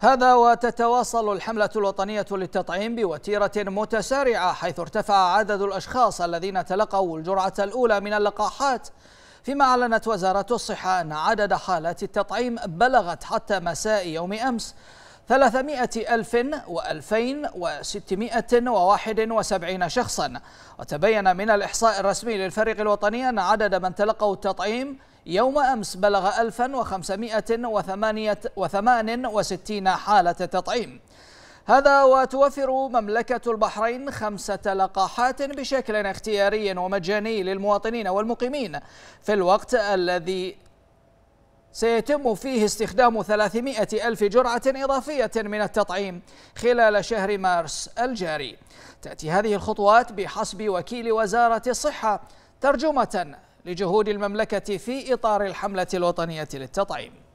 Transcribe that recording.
هذا وتتواصل الحملة الوطنية للتطعيم بوتيرة متسارعة حيث ارتفع عدد الأشخاص الذين تلقوا الجرعة الأولى من اللقاحات فيما أعلنت وزارة الصحة أن عدد حالات التطعيم بلغت حتى مساء يوم أمس 300 ألف و2671 وسبعين شخصا وتبين من الإحصاء الرسمي للفريق الوطني أن عدد من تلقوا التطعيم يوم أمس بلغ 1568 حالة تطعيم هذا وتوفر مملكة البحرين خمسة لقاحات بشكل اختياري ومجاني للمواطنين والمقيمين في الوقت الذي سيتم فيه استخدام 300 ألف جرعة إضافية من التطعيم خلال شهر مارس الجاري تأتي هذه الخطوات بحسب وكيل وزارة الصحة ترجمة لجهود المملكة في إطار الحملة الوطنية للتطعيم